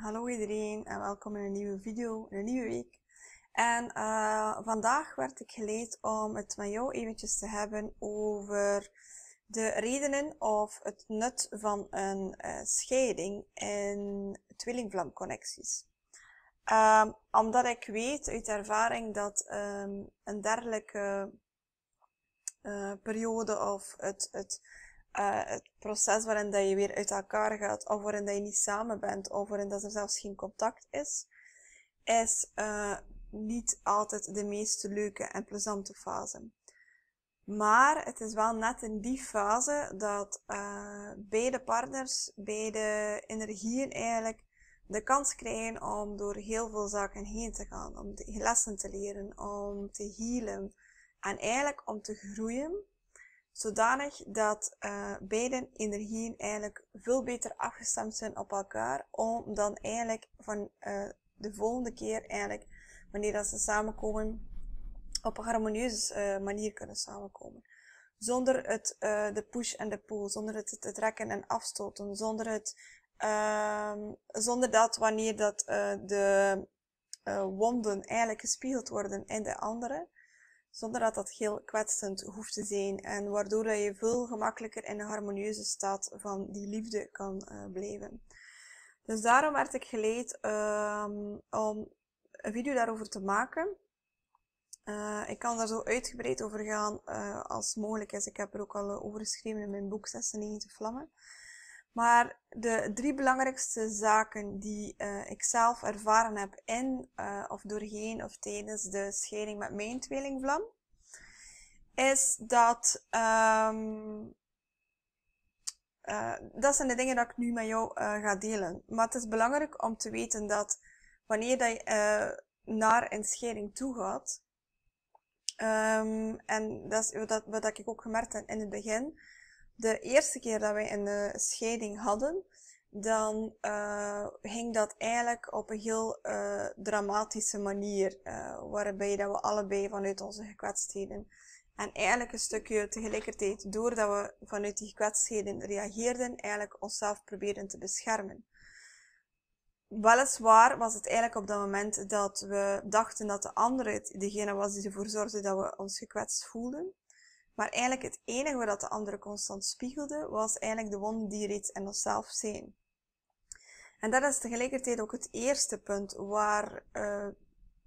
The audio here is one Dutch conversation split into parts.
Hallo iedereen en welkom in een nieuwe video, in een nieuwe week. En eh, vandaag werd ik geleid om het met jou eventjes te hebben over de redenen of het nut van een eh, scheiding in tweelingvlamconnecties. Ehm, omdat ik weet uit ervaring dat ehm, een dergelijke eh, periode of het, het eh, het proces waarin dat je weer uit elkaar gaat, of waarin dat je niet samen bent, of waarin dat er zelfs geen contact is, is eh, niet altijd de meest leuke en plezante fase. Maar het is wel net in die fase dat eh, beide partners, beide energieën eigenlijk, de kans krijgen om door heel veel zaken heen te gaan, om lessen te leren, om te healen en eigenlijk om te groeien Zodanig dat uh, beide energieën eigenlijk veel beter afgestemd zijn op elkaar, om dan eigenlijk van uh, de volgende keer eigenlijk, wanneer dat ze samenkomen, op een harmonieuze eh, manier kunnen samenkomen. Zonder het, de push en de pull, zonder het te trekken en afstoten, zonder het, ehm, zonder dat wanneer dat de wonden eigenlijk gespiegeld worden in de andere, zonder dat dat heel kwetsend hoeft te zijn en waardoor dat je veel gemakkelijker in een harmonieuze staat van die liefde kan eh, blijven. Dus daarom werd ik geleid ehm, om een video daarover te maken. Eh, ik kan daar zo uitgebreid over gaan eh, als mogelijk is. Ik heb er ook al over geschreven in mijn boek 96 Vlammen. Maar de drie belangrijkste zaken die eh, ik zelf ervaren heb in eh, of doorheen of tijdens de scheiding met mijn tweelingvlam, is dat. Ehm, eh, dat zijn de dingen dat ik nu met jou ga delen. Maar het is belangrijk om te weten dat wanneer dat je naar een scheiding toe gaat, ehm, en dat is wat, wat ik ook gemerkt heb in het begin, de eerste keer dat wij een eh, scheiding hadden, dan uh, ging dat eigenlijk op een heel uh, dramatische manier, uh, waarbij dat we allebei vanuit onze gekwetstheden en eigenlijk een stukje tegelijkertijd, doordat we vanuit die gekwetstheden reageerden, eigenlijk onszelf probeerden te beschermen. Weliswaar was het eigenlijk op dat moment dat we dachten dat de ander, degene was die ervoor zorgde dat we ons gekwetst voelden. Maar eigenlijk het enige wat de andere constant spiegelde, was eigenlijk de wonden die reeds in onszelf zijn. En dat is tegelijkertijd ook het eerste punt waar eh,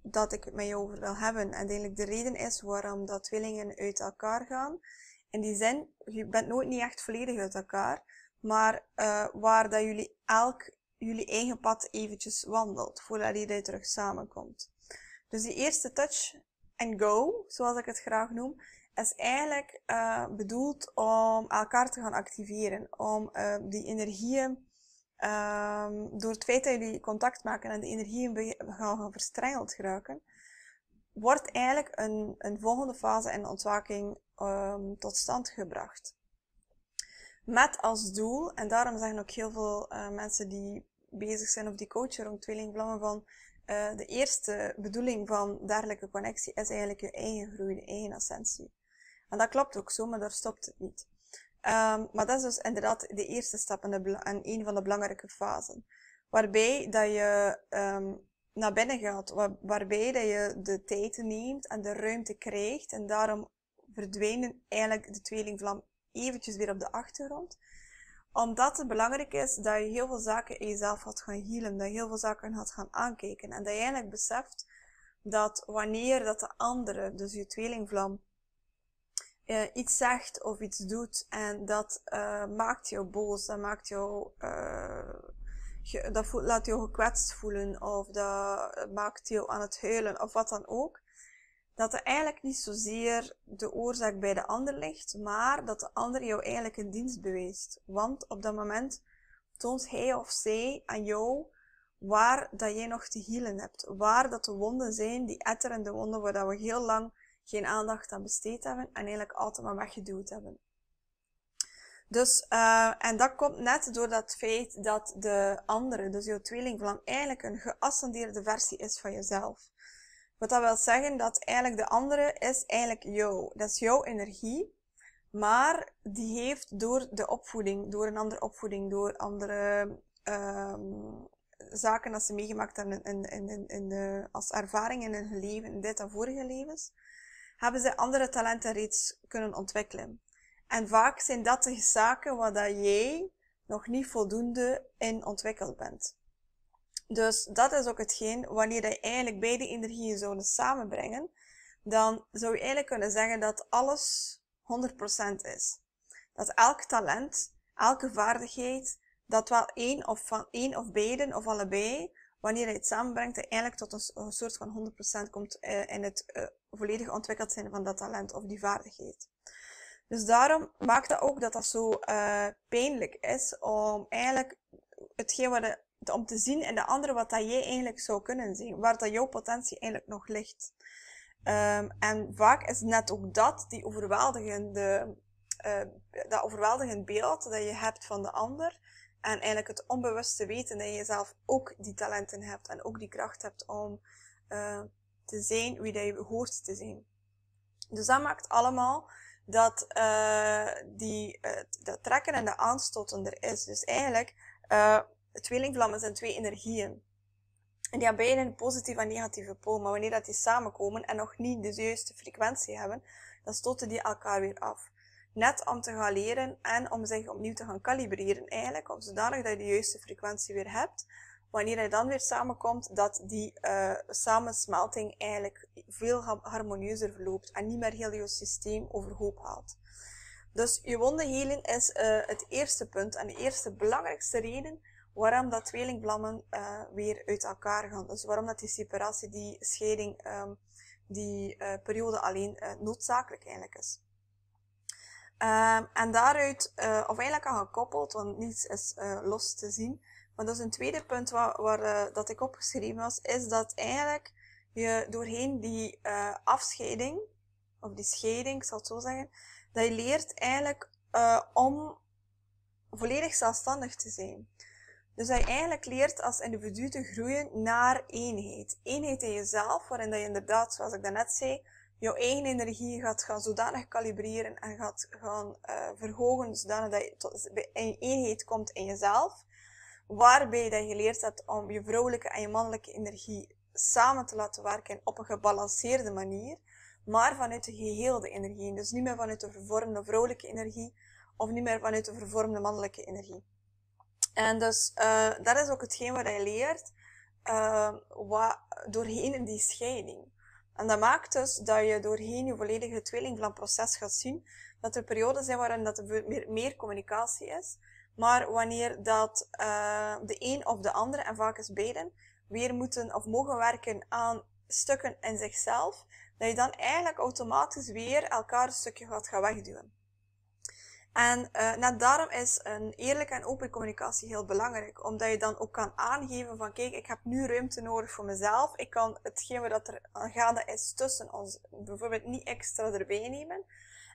dat ik het met je over wil hebben. En eigenlijk de reden is waarom dat tweelingen uit elkaar gaan. In die zin, je bent nooit niet echt volledig uit elkaar, maar eh, waar dat jullie elk jullie eigen pad eventjes wandelt, voordat er terug samenkomt. Dus die eerste touch and go, zoals ik het graag noem, is eigenlijk eh, bedoeld om elkaar te gaan activeren, om eh, die energieën, ehm, door het feit dat jullie contact maken en de energieën gaan verstrengeld gebruiken, wordt eigenlijk een, een volgende fase in de ontwaking ehm, tot stand gebracht. Met als doel, en daarom zeggen ook heel veel eh, mensen die bezig zijn of die coachen rond tweelingvlammen van de eerste bedoeling van dergelijke connectie is eigenlijk je eigen groei, de eigen ascensie. En dat klopt ook zo, maar daar stopt het niet. Ehm, maar dat is dus inderdaad de eerste stap en, een van de belangrijke fasen. Waarbij dat je ehm, naar binnen gaat, waarbij dat je de tijd neemt en de ruimte krijgt. En daarom verdwijnen eigenlijk de tweelingvlam eventjes weer op de achtergrond. Omdat het belangrijk is dat je heel veel zaken in jezelf gaat gaan healen, dat je heel veel zaken gaat gaan aankijken. En dat je eigenlijk beseft dat wanneer dat de andere, dus je tweelingvlam, eh, iets zegt of iets doet en dat eh, maakt jou boos, dat maakt jou, eh, dat laat jou gekwetst voelen of dat maakt jou aan het huilen of wat dan ook, dat er eigenlijk niet zozeer de oorzaak bij de ander ligt, maar dat de ander jou eigenlijk een dienst beweest. Want op dat moment toont hij of zij aan jou waar dat jij nog te hielen hebt, waar dat de wonden zijn, die etterende wonden waar dat we heel lang geen aandacht aan besteed hebben en eigenlijk altijd maar weggeduwd hebben. Dus, eh, en dat komt net door dat feit dat de andere, dus jouw tweelingvlam, eigenlijk een geascendeerde versie is van jezelf. Wat dat wil zeggen dat eigenlijk de andere is eigenlijk jou. Dat is jouw energie, maar die heeft door de opvoeding, door een andere opvoeding, door andere ehm, zaken dat ze meegemaakt hebben in, in, in, in als ervaring in hun leven, in dit en vorige levens, hebben zij andere talenten reeds kunnen ontwikkelen. En vaak zijn dat de zaken waar dat jij nog niet voldoende in ontwikkeld bent. Dus dat is ook hetgeen, wanneer je eigenlijk beide energieën samenbrengen, dan zou je eigenlijk kunnen zeggen dat alles 100% is. Dat elk talent, elke vaardigheid, dat wel één of, van, één of beiden of allebei, wanneer je het samenbrengt, eigenlijk tot een, soort van 100% komt eh, in het eh, volledig ontwikkeld zijn van dat talent of die vaardigheid. Dus daarom maakt dat ook dat dat zo uh, pijnlijk is om eigenlijk hetgeen wat de, om te zien in de andere wat dat jij eigenlijk zou kunnen zien, waar dat jouw potentie eigenlijk nog ligt. Um, en vaak is net ook dat die overweldigende, uh, dat overweldigend beeld dat je hebt van de ander. En eigenlijk het onbewuste weten dat je zelf ook die talenten hebt en ook die kracht hebt om uh, te zijn wie dat je hoort te zijn. Dus dat maakt allemaal dat, eh, die, eh, dat trekken en de aanstoten er is. Dus eigenlijk, uh, tweelingvlammen zijn twee energieën. En die hebben beide een positieve en negatieve pool. Maar wanneer dat die samenkomen en nog niet de juiste frequentie hebben, dan stoten die elkaar weer af. Net om te gaan leren en om zich opnieuw te gaan kalibreren eigenlijk, om zodanig dat je de juiste frequentie weer hebt wanneer hij dan weer samenkomt, dat die uh, samensmelting eigenlijk veel harmonieuzer verloopt en niet meer heel je systeem overhoop haalt. Dus je wonden is uh, het eerste punt en de eerste belangrijkste reden waarom dat tweelingblammen uh, weer uit elkaar gaan. Dus waarom dat die separatie, die scheiding, um, die periode alleen noodzakelijk eigenlijk is. Um, en daaruit, of eigenlijk al gekoppeld, want niets is los te zien, maar dat is een tweede punt waar, waar eh, dat ik opgeschreven was, is dat eigenlijk je doorheen die eh, afscheiding, of die scheiding, ik zal het zo zeggen, dat je leert eigenlijk eh, om volledig zelfstandig te zijn. Dus dat je eigenlijk leert als individu te groeien naar eenheid. Eenheid in jezelf, waarin dat je inderdaad, zoals ik daarnet zei, jouw eigen energie gaat gaan zodanig kalibreren en gaat gaan verhogen, zodanig dat je tot, in eenheid komt in jezelf waarbij dat je geleerd hebt om je vrouwelijke en je mannelijke energie samen te laten werken op een gebalanceerde manier, maar vanuit de geheelde energie. Dus niet meer vanuit de vervormde vrouwelijke energie of niet meer vanuit de vervormde mannelijke energie. En dus eh, dat is ook hetgeen wat je leert uh, wat, doorheen die scheiding. En dat maakt dus dat je doorheen je volledige proces gaat zien dat er periodes zijn waarin dat er meer communicatie is, maar wanneer dat eh, de een of de andere, en vaak is beiden, weer moeten of mogen werken aan stukken in zichzelf, dat je dan eigenlijk automatisch weer elkaar een stukje gaat gaan wegduwen. En eh, net daarom is een eerlijke en open communicatie heel belangrijk, omdat je dan ook kan aangeven van kijk, ik heb nu ruimte nodig voor mezelf, ik kan hetgeen wat er gaande is tussen ons bijvoorbeeld niet extra erbij nemen.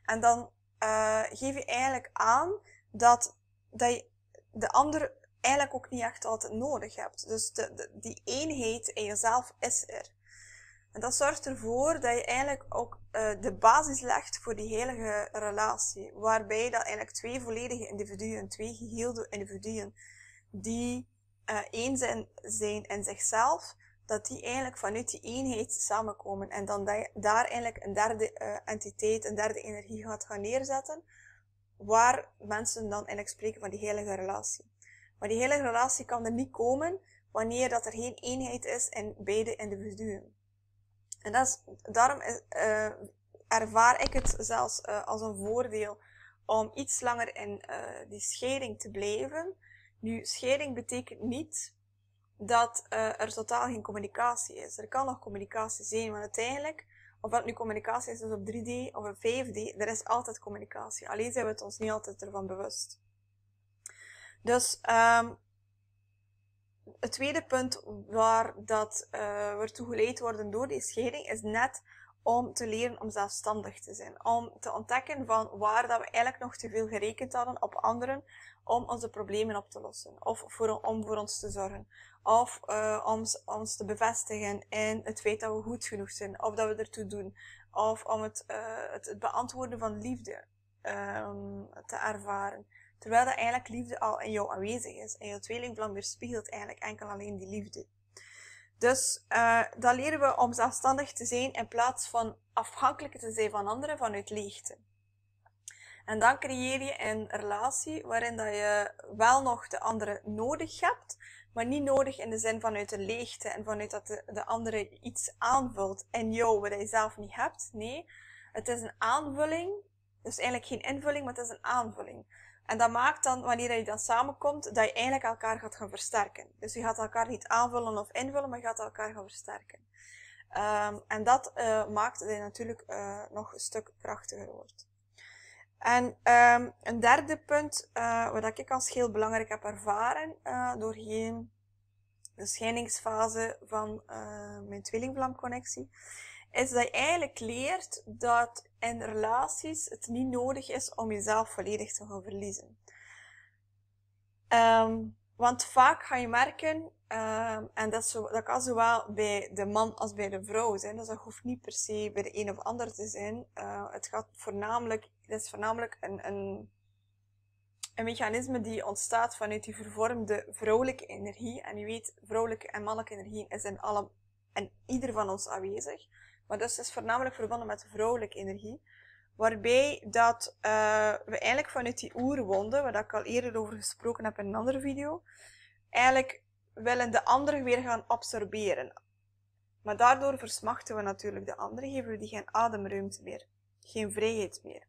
En dan eh, geef je eigenlijk aan dat dat je de ander eigenlijk ook niet echt altijd nodig hebt. Dus de, die eenheid in jezelf is er. En dat zorgt ervoor dat je eigenlijk ook eh, de basis legt voor die heilige relatie. Waarbij dat eigenlijk twee volledige individuen, twee geheelde individuen, die eh, één zijn, zijn in zichzelf, dat die eigenlijk vanuit die eenheid samenkomen. En dan daar eigenlijk een derde eh, entiteit, een derde energie gaat gaan neerzetten waar mensen dan eigenlijk spreken van die heilige relatie. Maar die heilige relatie kan er niet komen wanneer dat er geen eenheid is in beide individuen. En dat daarom eh, eh, ervaar ik het zelfs eh, als een voordeel om iets langer in die scheiding te blijven. Nu, scheiding betekent niet dat er totaal geen communicatie is. Er kan nog communicatie zijn, want uiteindelijk of dat nu communicatie is, dus op 3D of op 5D, er is altijd communicatie. Alleen zijn we het ons niet altijd ervan bewust. Dus ehm, het tweede punt waar dat eh, we toe geleid worden door die scheiding, is net om te leren om zelfstandig te zijn. Om te ontdekken van waar dat we eigenlijk nog te veel gerekend hadden op anderen om onze problemen op te lossen. Of voor, om voor ons te zorgen. Of uh, om ons te bevestigen in het feit dat we goed genoeg zijn. Of dat we ertoe doen. Of om het, uh, het, beantwoorden van liefde um, te ervaren. Terwijl dat eigenlijk liefde al in jou aanwezig is. En je tweelingblam weerspiegelt eigenlijk enkel alleen die liefde. Dus uh, eh, dan leren we om zelfstandig te zijn in plaats van afhankelijk te zijn van anderen vanuit leegte. En dan creëer je een relatie waarin dat je wel nog de andere nodig hebt, maar niet nodig in de zin vanuit de leegte en vanuit dat de, de andere iets aanvult in jou wat je zelf niet hebt. Nee, het is een aanvulling. Dus eigenlijk geen invulling, maar het is een aanvulling. En dat maakt dan, wanneer je dan samenkomt, dat je eigenlijk elkaar gaat gaan versterken. Dus je gaat elkaar niet aanvullen of invullen, maar je gaat elkaar gaan versterken. Ehm, en dat eh, maakt dat je natuurlijk eh, nog een stuk krachtiger wordt. En ehm, een derde punt, eh, wat ik als heel belangrijk heb ervaren doorheen de schijningsfase van mijn tweelingvlamconnectie, is dat je eigenlijk leert dat in relaties het niet nodig is om jezelf volledig te gaan verliezen. Ehm, want vaak ga je merken, ehm, en dat, zo, dat, kan zowel bij de man als bij de vrouw zijn, dus dat hoeft niet per se bij de een of ander te zijn. Eh, het gaat voornamelijk, het is voornamelijk een, een, een mechanisme die ontstaat vanuit die vervormde vrouwelijke energie. En je weet, vrouwelijke en mannelijke energie is in, alle, en ieder van ons aanwezig. Maar dat is voornamelijk verbonden met de vrouwelijke energie. Waarbij dat eh, we eigenlijk vanuit die oerwonden, waar ik al eerder over gesproken heb in een andere video, eigenlijk willen de anderen weer gaan absorberen. Maar daardoor versmachten we natuurlijk de anderen, geven we die geen ademruimte meer, geen vrijheid meer.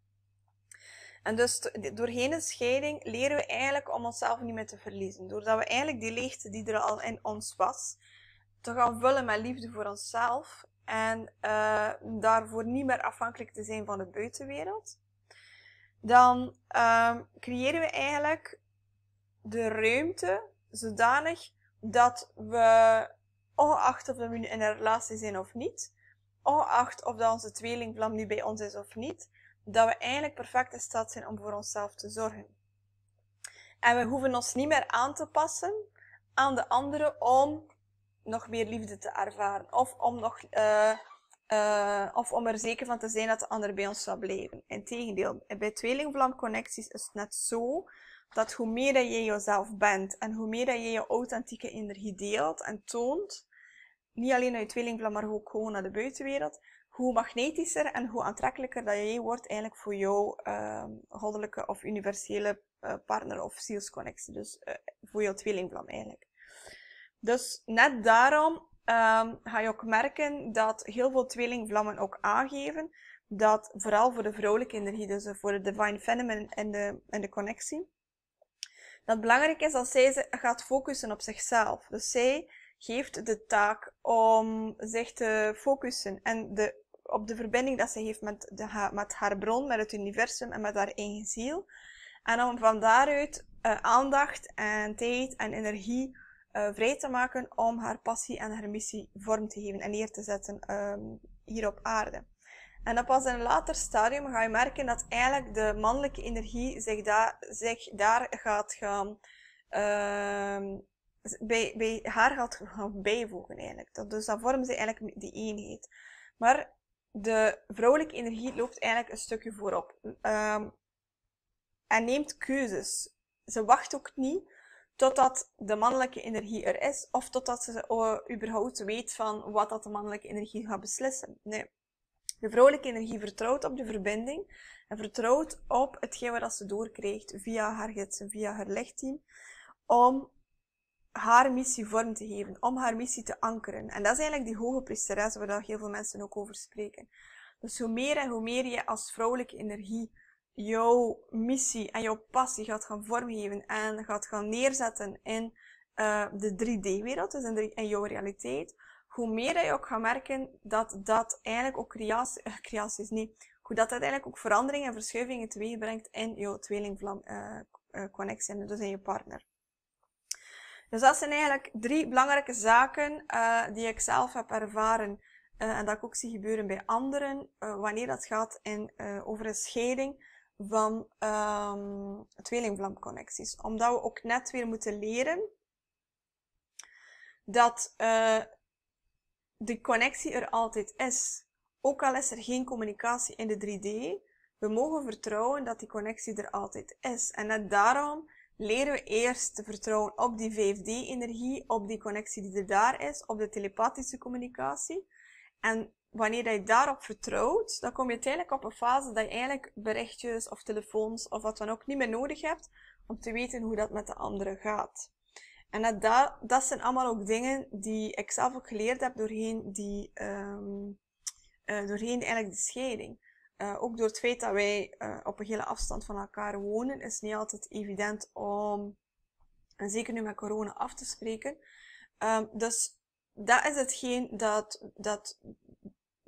En dus doorheen een scheiding leren we eigenlijk om onszelf niet meer te verliezen. Doordat we eigenlijk die leegte die er al in ons was, te gaan vullen met liefde voor onszelf, en eh, daarvoor niet meer afhankelijk te zijn van de buitenwereld, dan ehm, creëren we eigenlijk de ruimte zodanig dat we, ongeacht of we nu in een relatie zijn of niet, ongeacht of onze tweelingvlam nu bij ons is of niet, dat we eigenlijk perfect in staat zijn om voor onszelf te zorgen. En we hoeven ons niet meer aan te passen aan de anderen om nog meer liefde te ervaren. Of om, nog, eh, eh, of om er zeker van te zijn dat de ander bij ons zal blijven. Integendeel, bij tweelingvlamconnecties is het net zo dat hoe meer dat je jezelf bent en hoe meer dat je je authentieke energie deelt en toont, niet alleen naar je tweelingvlam, maar ook gewoon naar de buitenwereld, hoe magnetischer en hoe aantrekkelijker dat jij wordt eigenlijk voor jouw ehm, goddelijke of universele eh, partner of zielsconnectie. Dus voor jouw tweelingvlam eigenlijk. Dus net daarom ehm, ga je ook merken dat heel veel tweelingvlammen ook aangeven dat vooral voor de vrouwelijke energie, dus voor de divine feminine en de, en de connectie, dat het belangrijk is dat zij gaat focussen op zichzelf. Dus zij geeft de taak om zich te focussen en de, op de verbinding dat ze heeft met, de, met haar bron, met het universum en met haar eigen ziel. En om van daaruit eh, aandacht en tijd en energie eh, vrij te maken om haar passie en haar missie vorm te geven en neer te zetten ehm, hier op aarde. En dan pas in een later stadium ga je merken dat eigenlijk de mannelijke energie zich, daar zich daar gaat gaan, ehm, bij, bij haar gaat gaan bijvoegen eigenlijk. Dat, dus dan vormen ze eigenlijk die eenheid. Maar de vrouwelijke energie loopt eigenlijk een stukje voorop. Ehm, en neemt keuzes. Ze wacht ook niet totdat de mannelijke energie er is, of totdat ze eh, überhaupt weet van wat dat de mannelijke energie gaat beslissen. Nee. De vrouwelijke energie vertrouwt op de verbinding en vertrouwt op hetgeen wat ze doorkrijgt via haar gidsen, via haar lichtteam, om haar missie vorm te geven, om haar missie te ankeren. En dat is eigenlijk die hoge priesteres waar heel veel mensen ook over spreken. Dus hoe meer en hoe meer je als vrouwelijke energie jouw missie en jouw passie gaat gaan vormgeven en gaat gaan neerzetten in eh, de 3D-wereld, dus in, in, jouw realiteit, hoe meer dat je ook gaat merken dat dat eigenlijk ook creatie, uh, eh, creaties, niet, hoe dat, dat eigenlijk ook veranderingen en verschuivingen brengt in jouw eh, connectie en dus in je partner. Dus dat zijn eigenlijk drie belangrijke zaken die ik zelf heb ervaren en dat ik ook zie gebeuren bij anderen wanneer dat gaat in, over een scheiding van um, tweelingvlamconnecties. Omdat we ook net weer moeten leren dat uh, de connectie er altijd is. Ook al is er geen communicatie in de 3D, we mogen vertrouwen dat die connectie er altijd is. En net daarom leren we eerst te vertrouwen op die 5D-energie, op die connectie die er daar is, op de telepathische communicatie. En wanneer je daarop vertrouwt, dan kom je uiteindelijk op een fase dat je eigenlijk berichtjes of telefoons of wat dan ook niet meer nodig hebt om te weten hoe dat met de anderen gaat. En dat, dat, zijn allemaal ook dingen die ik zelf ook geleerd heb doorheen, die, ehm, eh, doorheen eigenlijk de scheiding. Eh, ook door het feit dat wij eh, op een hele afstand van elkaar wonen, is niet altijd evident om, en zeker nu met corona, af te spreken. Ehm, dus dat is hetgeen dat, dat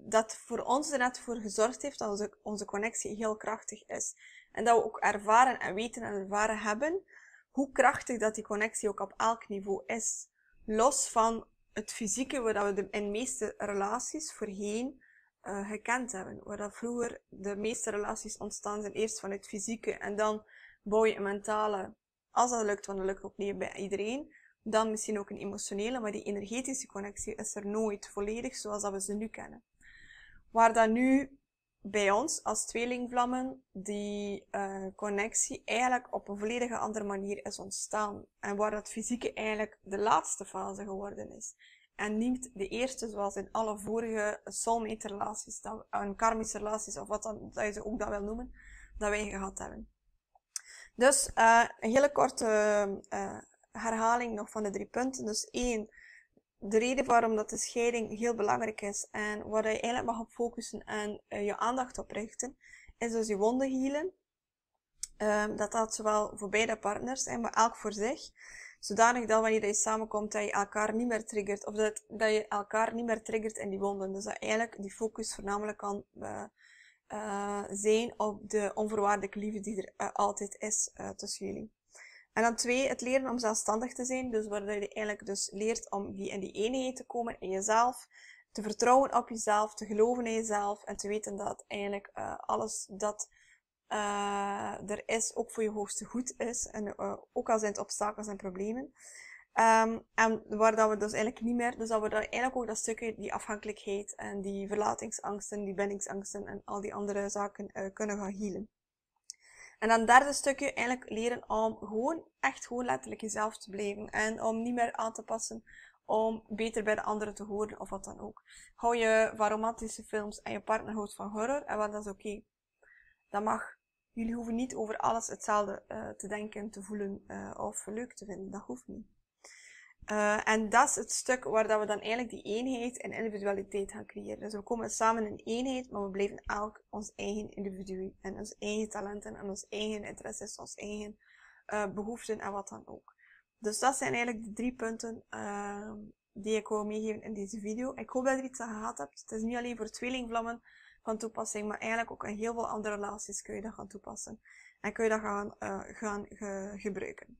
dat voor ons er net voor gezorgd heeft dat onze, connectie heel krachtig is. En dat we ook ervaren en weten en ervaren hebben hoe krachtig dat die connectie ook op elk niveau is. Los van het fysieke, waar we de, in de meeste relaties voorheen eh, gekend hebben. Waar dat vroeger de meeste relaties ontstaan zijn eerst van het fysieke en dan bouw je een mentale, als dat lukt, want dat lukt ook niet bij iedereen, dan misschien ook een emotionele, maar die energetische connectie is er nooit volledig zoals dat we ze nu kennen. Waar dan nu bij ons als tweelingvlammen die eh, connectie eigenlijk op een volledige andere manier is ontstaan. En waar dat fysieke eigenlijk de laatste fase geworden is. En niet de eerste, zoals in alle vorige soulmate relaties, dat, karmische relaties, of wat dan, dat je ze ook dat wil noemen, dat wij gehad hebben. Dus eh, een hele korte eh, herhaling nog van de drie punten. Dus één, de reden waarom dat de scheiding heel belangrijk is en waar je eigenlijk mag op focussen en eh, je aandacht op richten, is dus je wonden healen. Um, dat dat zowel voor beide partners en maar elk voor zich. Zodanig dat wanneer je samenkomt, dat je elkaar niet meer triggert. Of dat, dat je elkaar niet meer triggert in die wonden. Dus dat eigenlijk die focus voornamelijk kan eh, eh, zijn op de onvoorwaardelijke liefde die er altijd is tussen jullie. En dan twee, het leren om zelfstandig te zijn. Dus waar je eigenlijk dus leert om die in die eenheid te komen in jezelf. Te vertrouwen op jezelf, te geloven in jezelf. En te weten dat eigenlijk eh, alles dat eh, er is ook voor je hoogste goed is. En eh, ook al zijn het obstakels en problemen. Ehm, en waar dat we dus eigenlijk niet meer, dus dat we daar eigenlijk ook dat stukje, die afhankelijkheid en die verlatingsangsten, die bindingsangsten en al die andere zaken kunnen gaan healen. En dan derde stukje, eigenlijk leren om gewoon, echt gewoon letterlijk jezelf te blijven. En om niet meer aan te passen om beter bij de anderen te horen of wat dan ook. Hou je van romantische films en je partner houdt van horror, en wat dat is oké. Dat mag. Jullie hoeven niet over alles hetzelfde eh, te denken, te voelen eh, of leuk te vinden. Dat hoeft niet. Eh, en dat is het stuk waar dat we dan eigenlijk die eenheid en individualiteit gaan creëren. Dus we komen samen in eenheid, maar we blijven elk ons eigen individu. En onze eigen talenten en onze eigen interesses, onze eigen eh, behoeften en wat dan ook. Dus dat zijn eigenlijk de drie punten ehm, die ik wil meegeven in deze video. Ik hoop dat je er iets aan gehad hebt. Het is niet alleen voor tweelingvlammen van toepassing, maar eigenlijk ook in heel veel andere relaties kun je dat gaan toepassen. En kun je dat gaan, eh, gaan gebruiken.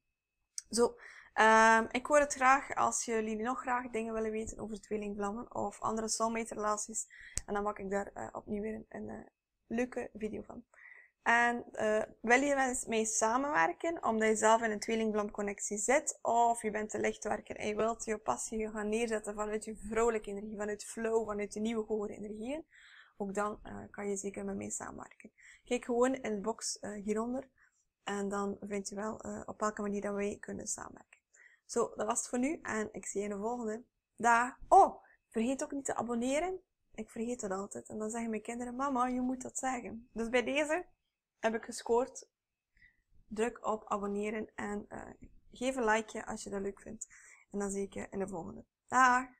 Zo, Ehm ik hoor het graag als jullie nog graag dingen willen weten over tweelingvlammen of andere soulmate-relaties. En dan maak ik daar eh, opnieuw weer een, eh, leuke video van. En uh, wil je met mij samenwerken omdat je zelf in een connectie zit? Of je bent een lichtwerker en je wilt je passie gaan neerzetten vanuit je vrolijke energie, vanuit flow, vanuit de nieuwe gehoorde energieën? Ook dan kan je zeker met mij samenwerken. Kijk gewoon in de box hieronder en dan vind je wel eh, op welke manier dat wij kunnen samenwerken. Zo, dat was het voor nu. En ik zie je in de volgende. Dag. Oh, vergeet ook niet te abonneren. Ik vergeet dat altijd. En dan zeggen mijn kinderen, mama, je moet dat zeggen. Dus bij deze heb ik gescoord. Druk op abonneren en eh, geef een likeje als je dat leuk vindt. En dan zie ik je in de volgende. Dag!